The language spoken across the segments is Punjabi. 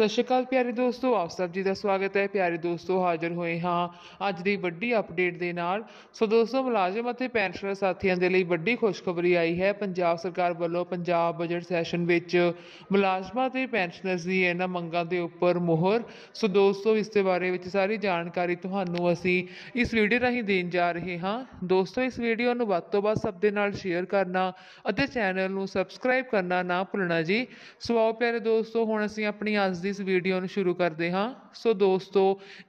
ਸਤਿ ਸ਼੍ਰੀ ਅਕਾਲ ਪਿਆਰੇ ਦੋਸਤੋ ਆਪ ਸਭ ਜੀ ਦਾ ਸਵਾਗਤ ਹੈ ਪਿਆਰੇ ਦੋਸਤੋ ਹਾਜ਼ਰ ਹੋਏ ਹਾਂ ਅੱਜ ਦੀ ਵੱਡੀ ਅਪਡੇਟ ਦੇ ਨਾਲ ਸੋ ਦੋਸਤੋ ਮੁਲਾਜ਼ਮ ਅਤੇ ਪੈਨਸ਼ਨਰ ਸਾਥੀਆਂ ਦੇ ਲਈ ਵੱਡੀ ਖੁਸ਼ਖਬਰੀ ਆਈ ਹੈ ਪੰਜਾਬ ਸਰਕਾਰ ਵੱਲੋਂ ਪੰਜਾਬ ਬਜਟ ਸੈਸ਼ਨ ਵਿੱਚ ਮੁਲਾਜ਼ਮਾਂ ਅਤੇ ਪੈਨਸ਼ਨਰਸ ਦੀ ਇਹਨਾਂ ਮੰਗਾਂ ਦੇ ਉੱਪਰ ਮੋਹਰ ਸੋ ਦੋਸਤੋ ਇਸ ਦੇ ਬਾਰੇ ਵਿੱਚ ਸਾਰੀ ਜਾਣਕਾਰੀ ਤੁਹਾਨੂੰ ਅਸੀਂ ਇਸ ਵੀਡੀਓ ਰਾਹੀਂ ਦੇਣ ਜਾ ਰਹੇ ਹਾਂ ਦੋਸਤੋ ਇਸ ਵੀਡੀਓ ਨੂੰ ਵੱਧ ਤੋਂ ਵੱਧ ਸਭ ਦੇ ਨਾਲ ਸ਼ੇਅਰ ਕਰਨਾ ਅਤੇ ਚੈਨਲ ਨੂੰ ਸਬਸਕ੍ਰਾਈਬ ਕਰਨਾ ਨਾ ਭੁੱਲਣਾ ਜੀ ਸੋ ਆਓ ਪਿਆਰੇ ਦੋਸਤੋ ਹੁਣ ਅਸੀਂ ਆਪਣੀ ਅੱਜ ਦੀ ਇਸ ਵੀਡੀਓ ਨੂੰ ਸ਼ੁਰੂ ਕਰਦੇ ਹਾਂ ਸੋ ਦੋਸਤੋ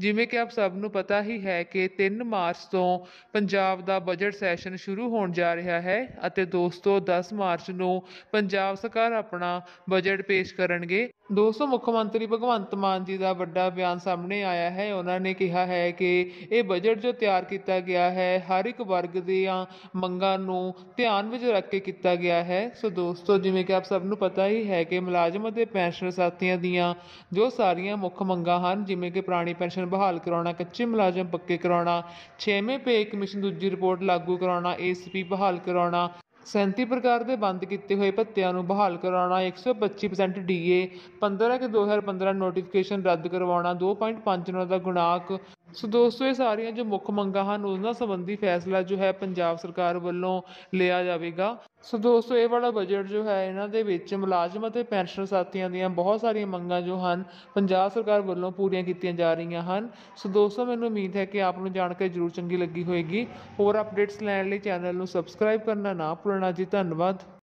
ਜਿਵੇਂ ਕਿ ਆਪ ਸਭ ਨੂੰ ਪਤਾ ਹੀ ਹੈ ਕਿ 3 ਮਾਰਚ ਤੋਂ ਪੰਜਾਬ ਦਾ ਬਜਟ ਸੈਸ਼ਨ ਸ਼ੁਰੂ ਹੋਣ ਜਾ ਰਿਹਾ ਹੈ ਅਤੇ ਦੋਸਤੋ 10 ਮਾਰਚ ਨੂੰ ਪੰਜਾਬ ਸਰਕਾਰ ਆਪਣਾ ਬਜਟ ਪੇਸ਼ ਕਰਨਗੇ ਦੋਸਤੋ ਮੁੱਖ ਮੰਤਰੀ ਭਗਵੰਤ ਮਾਨ ਜੀ ਦਾ ਵੱਡਾ ਬਿਆਨ ਸਾਹਮਣੇ ਆਇਆ ਹੈ ਉਹਨਾਂ ਨੇ ਕਿਹਾ ਹੈ ਕਿ ਇਹ ਬਜਟ ਜੋ ਤਿਆਰ ਕੀਤਾ ਗਿਆ ਹੈ ਹਰ ਇੱਕ ਵਰਗ ਦੀਆਂ ਮੰਗਾਂ ਨੂੰ ਧਿਆਨ ਵਿੱਚ ਰੱਖ ਕੇ ਕੀਤਾ ਗਿਆ ਹੈ ਸੋ ਦੋਸਤੋ ਜਿਵੇਂ ਕਿ ਆਪ ਸਭ ਨੂੰ ਪਤਾ ਹੀ ਹੈ ਕਿ ਮੁਲਾਜ਼ਮ ਅਤੇ ਪੈਨਸ਼ਨਰ ਸਾਥੀਆਂ ਦੀਆਂ ਜੋ ਸਾਰੀਆਂ ਮੁੱਖ ਮੰਗਾਂ ਹਨ ਜਿਵੇਂ ਕਿ ਪੁਰਾਣੀ ਪੈਨਸ਼ਨ ਬਹਾਲ ਕਰਾਉਣਾ ਕੱਚੇ ਮੁਲਾਜ਼ਮ ਪੱਕੇ ਕਰਾਉਣਾ 6ਵੇਂ ਪੇ ਕਮਿਸ਼ਨ ਦੂਜੀ ਰਿਪੋਰਟ ਲਾਗੂ ਕਰਾਉਣਾ ਏਸੀਪੀ ਬਹਾਲ ਕਰਾਉਣਾ ਸੈਂਤੀ ਪ੍ਰਕਾਰ ਦੇ ਬੰਦ ਕੀਤੇ ਹੋਏ ਭੱਤਿਆਂ ਨੂੰ ਬਹਾਲ ਕਰਵਾਉਣਾ ਇੱਕ ਸੌ ਪੱਚੀ ਪਰਸੈਂਟ 2015 ਪੰਦਰਾਂ ਦੋ ਹਜ਼ਾਰ ਪੰਦਰਾਂ ਨੋਟੀਫਿਕੇਸ਼ਨ ਰੱਦ ਕਰਵਾਉਣਾ ਦੋ ਪੁਆਇੰਟ ਪੰਜ ਦਾ ਗੁਣਾਂਕ ਸੋ ਦੋਸਤੋ ਇਹ ਸਾਰੀਆਂ ਜੋ ਮੁੱਖ ਮੰਗਾਂ ਹਨ ਉਹਨਾਂ ਸੰਬੰਧੀ ਫੈਸਲਾ ਜੋ ਹੈ ਪੰਜਾਬ ਸਰਕਾਰ ਵੱਲੋਂ ਲਿਆ ਜਾਵੇਗਾ ਸੋ ਦੋਸਤੋ ਇਹ ਵਾਲਾ ਬਜਟ ਜੋ ਹੈ ਇਹਨਾਂ ਦੇ ਵਿੱਚ ਮੁਲਾਜ਼ਮ ਅਤੇ ਪੈਨਸ਼ਨ ਸਾਥੀਆਂ ਦੀਆਂ ਬਹੁਤ ਸਾਰੀਆਂ ਮੰਗਾਂ ਜੋ ਹਨ ਪੰਜਾਬ ਸਰਕਾਰ ਵੱਲੋਂ ਪੂਰੀਆਂ ਕੀਤੀਆਂ ਜਾ ਰਹੀਆਂ ਹਨ ਸੋ ਦੋਸਤੋ ਮੈਨੂੰ ਉਮੀਦ ਹੈ ਕਿ ਆਪ ਨੂੰ ਜਾਣ ਕੇ ਜ਼ਰੂਰ ਚੰਗੀ ਲੱਗੀ ਹੋਵੇਗੀ ਹੋਰ ਅਪਡੇਟਸ ਲੈਣ ਲਈ ਚੈਨਲ ਨੂੰ ਸਬਸਕ੍ਰਾਈਬ ਕਰਨਾ ਨਾ ਭੁੱਲਣਾ ਜੀ ਧੰਨਵਾਦ